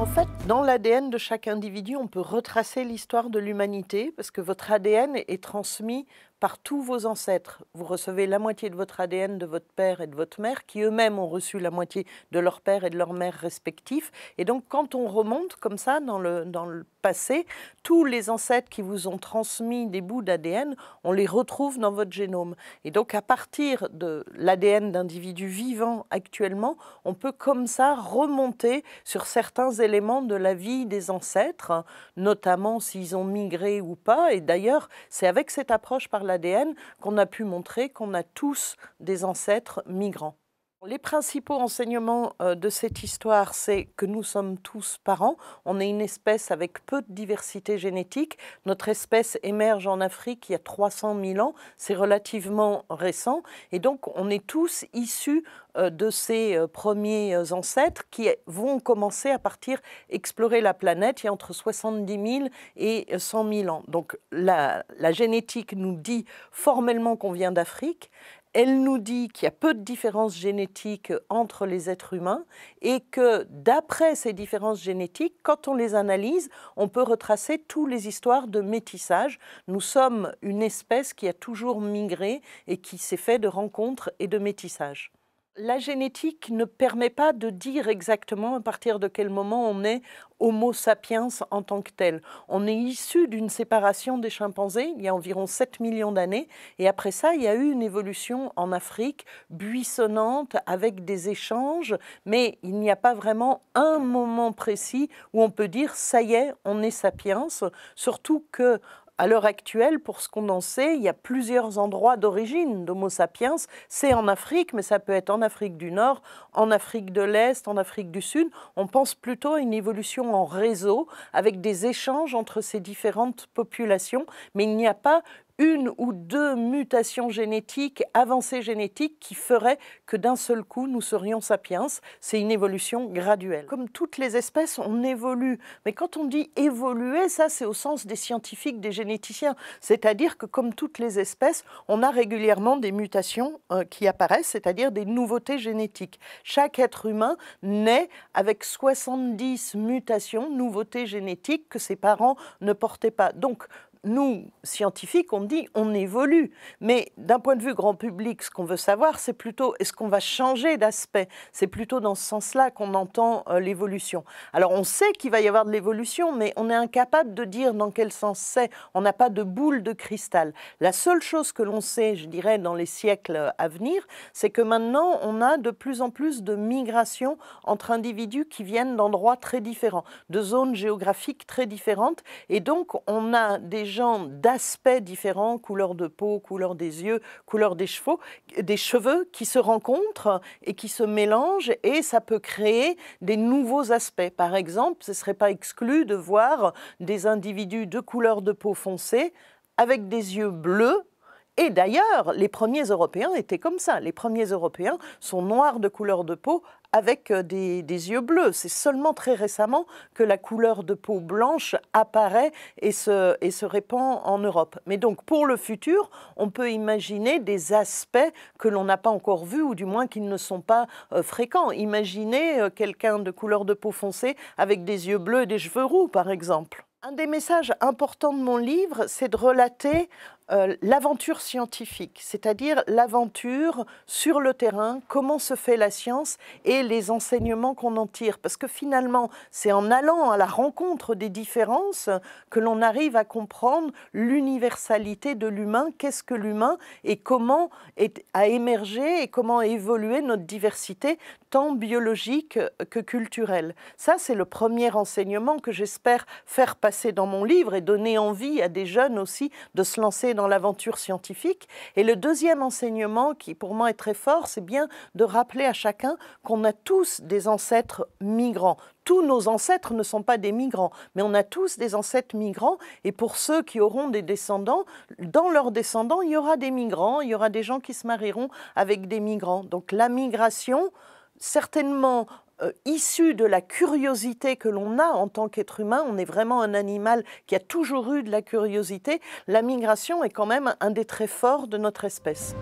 en fait, dans l'ADN de chaque individu, on peut retracer l'histoire de l'humanité parce que votre ADN est transmis par tous vos ancêtres. Vous recevez la moitié de votre ADN de votre père et de votre mère, qui eux-mêmes ont reçu la moitié de leur père et de leur mère respectifs. Et donc, quand on remonte comme ça dans le, dans le passé, tous les ancêtres qui vous ont transmis des bouts d'ADN, on les retrouve dans votre génome. Et donc, à partir de l'ADN d'individus vivants actuellement, on peut comme ça remonter sur certains éléments de la vie des ancêtres, notamment s'ils ont migré ou pas. Et d'ailleurs, c'est avec cette approche par l'ADN qu'on a pu montrer qu'on a tous des ancêtres migrants. Les principaux enseignements euh, de cette histoire, c'est que nous sommes tous parents. On est une espèce avec peu de diversité génétique. Notre espèce émerge en Afrique il y a 300 000 ans. C'est relativement récent. Et donc, on est tous issus euh, de ces euh, premiers ancêtres qui vont commencer à partir explorer la planète il y a entre 70 000 et 100 000 ans. Donc la, génétique nous dit formellement qu'on vient d'Afrique, elle nous dit qu'il y a peu de différences génétiques entre les êtres humains et que d'après ces différences génétiques, quand on les analyse, on peut retracer toutes les histoires de métissage. Nous sommes une espèce qui a toujours migré et qui s'est fait de rencontres et de métissages la génétique ne permet pas de dire exactement à partir de quel moment on est Homo sapiens en tant que tel. On est issu d'une séparation des chimpanzés il y a environ 7 millions d'années et après ça, il y a eu une évolution en Afrique buissonnante avec des échanges, mais il n'y a pas vraiment un moment précis où on peut dire ça y est, on est sapiens, surtout que à l'heure actuelle, pour ce qu'on en sait, il y a plusieurs endroits d'origine d'Homo sapiens. C'est en Afrique, mais ça peut être en Afrique du Nord, en Afrique de l'Est, en Afrique du Sud. On pense plutôt à une évolution en réseau, avec des échanges entre ces différentes populations, mais il n'y a pas une ou deux mutations génétiques, avancées génétiques, qui feraient que d'un seul coup, nous serions sapiens. C'est une évolution graduelle. Comme toutes les espèces, on évolue. Mais quand on dit évoluer, ça, c'est au sens des scientifiques, des généticiens. C'est-à-dire que comme toutes les espèces, on a régulièrement des mutations euh, qui apparaissent, c'est-à-dire des nouveautés génétiques. Chaque être humain naît avec 70 mutations, nouveautés génétiques que ses parents ne portaient pas. Donc, nous, scientifiques, on dit on évolue. Mais d'un point de vue grand public, ce qu'on veut savoir, c'est plutôt est-ce qu'on va changer d'aspect C'est plutôt dans ce sens-là qu'on entend euh, l'évolution. Alors on sait qu'il va y avoir de l'évolution, mais on est incapable de dire dans quel sens c'est. On n'a pas de boule de cristal. La seule chose que l'on sait, je dirais, dans les siècles à venir, c'est que maintenant, on a de plus en plus de migrations entre individus qui viennent d'endroits très différents, de zones géographiques très différentes. Et donc, on a des gens d'aspects différents, couleur de peau, couleur des yeux, couleur des cheveux, des cheveux qui se rencontrent et qui se mélangent et ça peut créer des nouveaux aspects. Par exemple, ce ne serait pas exclu de voir des individus de couleur de peau foncée avec des yeux bleus et d'ailleurs, les premiers Européens étaient comme ça. Les premiers Européens sont noirs de couleur de peau avec euh, des, yeux bleus. C'est seulement très récemment que la couleur de peau blanche apparaît et se, répand en Europe. Mais donc pour le futur, on peut imaginer des aspects que l'on n'a pas encore vus ou du moins qui ne sont pas euh, fréquents. Imaginez euh, quelqu'un de couleur de peau foncée avec des yeux bleus et des cheveux roux, par exemple. Un des messages importants de mon livre, c'est de relater euh, l'aventure scientifique, c'est-à-dire l'aventure sur le terrain, comment se fait la science et les enseignements qu'on en tire. Parce que finalement, c'est en allant à la rencontre des différences que l'on arrive à comprendre l'universalité de l'humain, qu'est-ce que l'humain et comment a émergé et comment a évolué notre diversité, tant biologique que culturelle. Ça, c'est le premier enseignement que j'espère faire passer dans mon livre et donner envie à des jeunes aussi de se lancer dans l'aventure scientifique. Et le deuxième enseignement qui pour moi est très fort, c'est bien de rappeler à chacun qu'on a tous des ancêtres migrants, tous nos ancêtres ne sont pas des migrants, mais on a tous des ancêtres migrants. Et pour ceux qui auront des descendants, dans leurs descendants, il y aura des migrants, il y aura des gens qui se marieront avec des migrants. Donc la migration, certainement euh, issu de la curiosité que l'on a en tant qu'être humain, on est vraiment un animal qui a toujours eu de la curiosité, la migration est quand même un des traits forts de notre espèce.